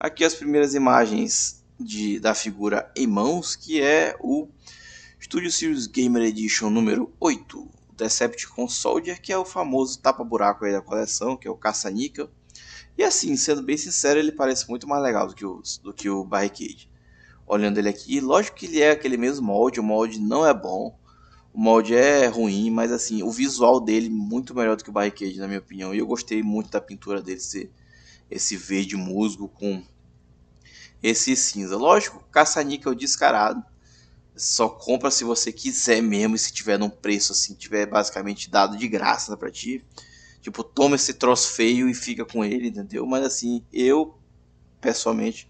Aqui as primeiras imagens de, da figura em mãos, que é o Studio Series Gamer Edition número 8, Decepticon Soldier, que é o famoso tapa-buraco da coleção, que é o caça-níquel. E assim, sendo bem sincero, ele parece muito mais legal do que, o, do que o Barricade. Olhando ele aqui, lógico que ele é aquele mesmo molde, o molde não é bom, o molde é ruim, mas assim, o visual dele muito melhor do que o Barricade, na minha opinião. E eu gostei muito da pintura dele ser esse verde musgo com esse cinza. Lógico, caça-níquel descarado. Só compra se você quiser mesmo e se tiver num preço assim, tiver basicamente dado de graça para ti. Tipo, toma esse troço feio e fica com ele, entendeu? Mas assim, eu pessoalmente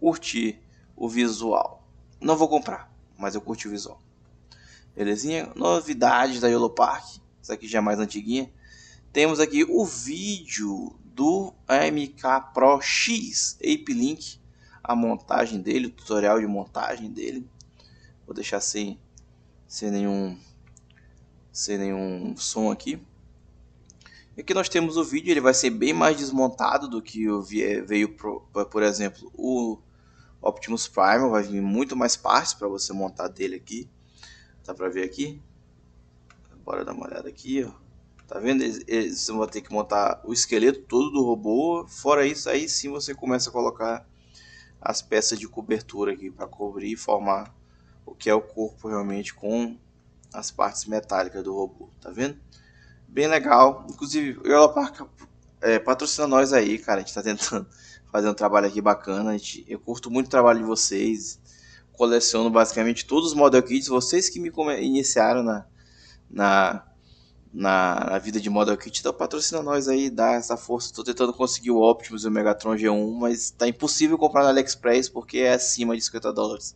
curti o visual. Não vou comprar, mas eu curti o visual. Belezinha? Novidades da Yellow Park. Essa aqui já é mais antiguinha. Temos aqui o vídeo do AMK Pro X Ape Link, a montagem dele, o tutorial de montagem dele. Vou deixar sem, sem nenhum sem nenhum som aqui. E aqui nós temos o vídeo, ele vai ser bem mais desmontado do que o veio, pro, por exemplo, o Optimus Prime, vai vir muito mais partes para você montar dele aqui. Dá para ver aqui? Bora dar uma olhada aqui, ó. Tá vendo? Você vai ter que montar o esqueleto todo do robô. Fora isso, aí sim você começa a colocar as peças de cobertura aqui para cobrir e formar o que é o corpo realmente com as partes metálicas do robô. Tá vendo? Bem legal. Inclusive, ela é, patrocina nós aí, cara. A gente tá tentando fazer um trabalho aqui bacana. A gente, eu curto muito o trabalho de vocês. Coleciono basicamente todos os model kits. Vocês que me iniciaram na, na na, na, vida de Model Kit, então patrocina nós aí, dá essa força. Tô tentando conseguir o Optimus e o Megatron G1, mas tá impossível comprar no AliExpress porque é acima de 50 dólares.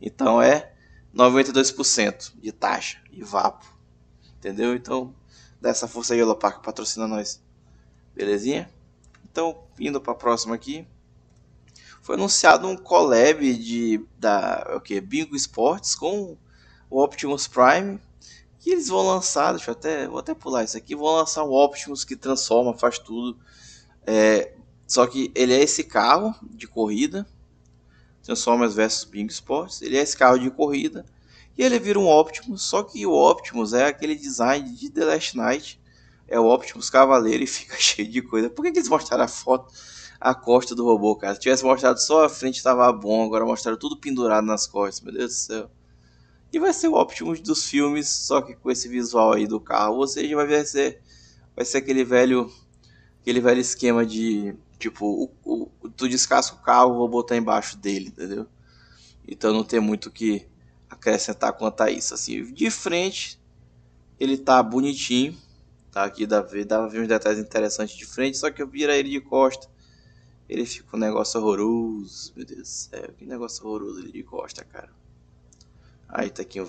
Então é 92% de taxa e vapo. Entendeu? Então dá essa força aí, Olopark, patrocina nós. Belezinha? Então, indo para a próxima aqui. Foi anunciado um collab de da é o que Bingo Sports com o Optimus Prime que eles vão lançar, deixa eu até, vou até pular isso aqui, vão lançar o Optimus que transforma, faz tudo. É, só que ele é esse carro de corrida, Transformers vs Pink Sports, ele é esse carro de corrida, e ele vira um Optimus, só que o Optimus é aquele design de The Last Night, é o Optimus Cavaleiro e fica cheio de coisa. Por que, que eles mostraram a foto, a costa do robô, cara? Se tivesse mostrado só a frente, tava bom, agora mostraram tudo pendurado nas costas, meu Deus do céu. E vai ser o Optimus dos filmes, só que com esse visual aí do carro. Ou seja, vai ser, vai ser aquele velho aquele velho esquema de tipo, o, o, tu descasca o carro, vou botar embaixo dele, entendeu? Então não tem muito o que acrescentar quanto a isso. Assim, de frente, ele tá bonitinho. Tá aqui, dá, dá pra ver uns detalhes interessantes de frente, só que eu vira ele de costa. Ele fica um negócio horroroso, meu Deus do céu, que negócio horroroso ele de costa, cara. Aí tá aqui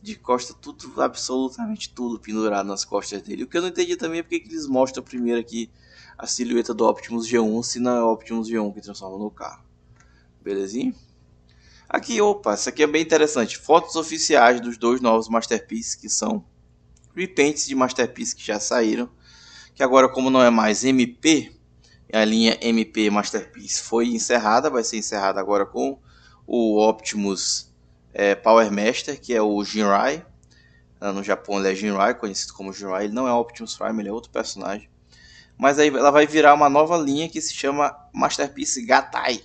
de costa, tudo, absolutamente tudo pendurado nas costas dele. O que eu não entendi também é porque que eles mostram primeiro aqui a silhueta do Optimus G1, se não é o Optimus G1 que transforma no carro. Belezinha? Aqui, opa, isso aqui é bem interessante. Fotos oficiais dos dois novos Masterpiece, que são repentes de Masterpiece que já saíram. Que agora, como não é mais MP, a linha MP Masterpiece foi encerrada, vai ser encerrada agora com o Optimus é, Power Master, que é o Jinrai. Ah, no Japão ele é Jinrai, conhecido como Jinrai. Ele não é Optimus Prime, ele é outro personagem. Mas aí ela vai virar uma nova linha que se chama Masterpiece Gatai.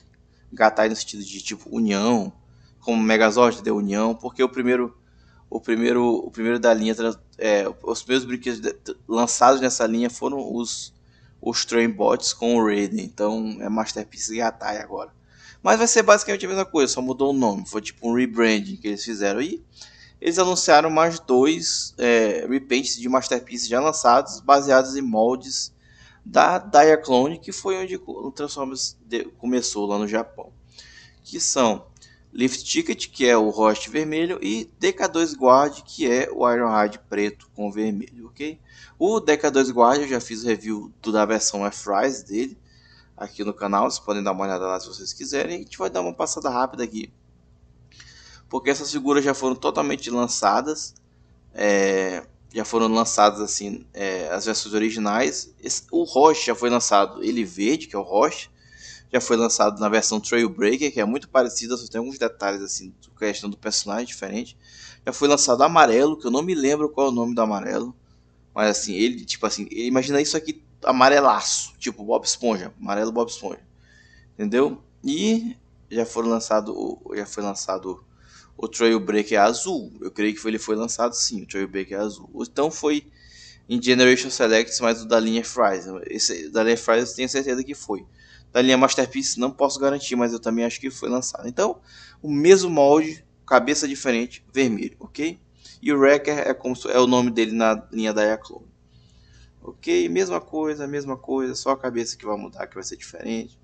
Gatai no sentido de tipo união, como Megazord deu união, porque o primeiro o primeiro o primeiro da linha é, os primeiros brinquedos lançados nessa linha foram os os Train com o Raiden. Então é Masterpiece Gatai agora. Mas vai ser basicamente a mesma coisa, só mudou o nome. Foi tipo um rebranding que eles fizeram aí. Eles anunciaram mais dois é, repaints de Masterpieces já lançados, baseados em moldes da Diaclone, que foi onde o Transformers começou lá no Japão. Que são Lift Ticket, que é o Host vermelho, e DK2 Guard, que é o Ironhide preto com vermelho, ok? O DK2 Guard eu já fiz o review da versão F-Rise dele, aqui no canal. Vocês podem dar uma olhada lá se vocês quiserem. A gente vai dar uma passada rápida aqui. Porque essas figuras já foram totalmente lançadas. É, já foram lançadas assim é, as versões originais. Esse, o Roche já foi lançado, ele verde, que é o Roche. Já foi lançado na versão Trailbreaker, que é muito parecida, só tem alguns detalhes assim, questão do personagem diferente. Já foi lançado amarelo, que eu não me lembro qual é o nome do amarelo. Mas assim, ele, tipo assim, imagina isso aqui amarelaço, tipo Bob Esponja, amarelo Bob Esponja. Entendeu? E já foram lançado, já foi lançado o Trail Break azul. Eu creio que foi, ele foi lançado sim, o Trail Break azul. Então foi em Generation Selects, mas o da linha Fries. Esse da linha Fries eu tenho certeza que foi. Da linha Masterpiece não posso garantir, mas eu também acho que foi lançado. Então, o mesmo molde, cabeça diferente, vermelho, ok? E o Wrecker é, como, é o nome dele na linha da Clone. Ok, mesma coisa, mesma coisa, só a cabeça que vai mudar, que vai ser diferente.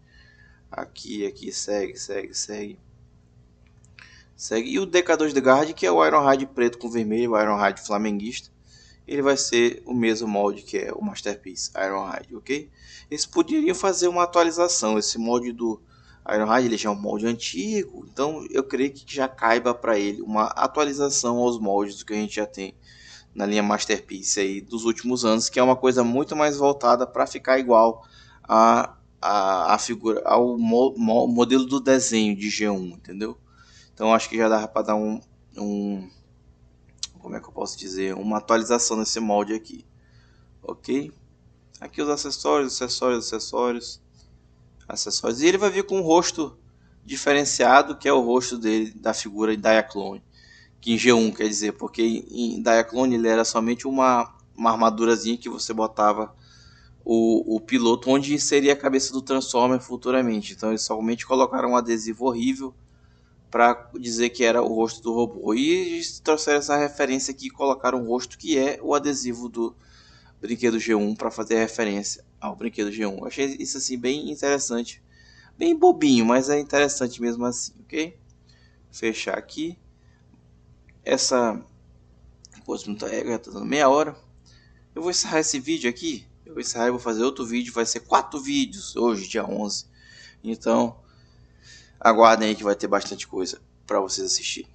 Aqui, aqui, segue, segue, segue. Segue. E o DK2 de Guard, que é o Ironhide preto com vermelho, o Ironhide flamenguista. Ele vai ser o mesmo molde que é o Masterpiece Ironhide, ok? Eles poderiam fazer uma atualização. Esse molde do Ironhide ele já é um molde antigo, então eu creio que já caiba para ele uma atualização aos moldes que a gente já tem na linha Masterpiece aí dos últimos anos, que é uma coisa muito mais voltada para ficar igual a, a, a figura, ao mo, mo, modelo do desenho de G1, entendeu? Então acho que já dá para dar um, um, como é que eu posso dizer, uma atualização nesse molde aqui, ok? Aqui os acessórios, acessórios, acessórios, acessórios. E ele vai vir com um rosto diferenciado, que é o rosto dele da figura Diaclone que em G1, quer dizer, porque em Diaclone ele era somente uma, uma armadurazinha que você botava o, o piloto, onde seria a cabeça do Transformer futuramente. Então eles somente colocaram um adesivo horrível para dizer que era o rosto do robô. E trouxeram essa referência aqui e colocaram o rosto que é o adesivo do brinquedo G1 para fazer referência ao brinquedo G1. Eu achei isso assim bem interessante, bem bobinho, mas é interessante mesmo assim, ok? Fechar aqui essa coisa não tá, é, tá dando meia hora. Eu vou encerrar esse vídeo aqui. Eu vou encerrar e vou fazer outro vídeo. Vai ser quatro vídeos hoje, dia 11. Então, aguardem aí que vai ter bastante coisa para vocês assistirem.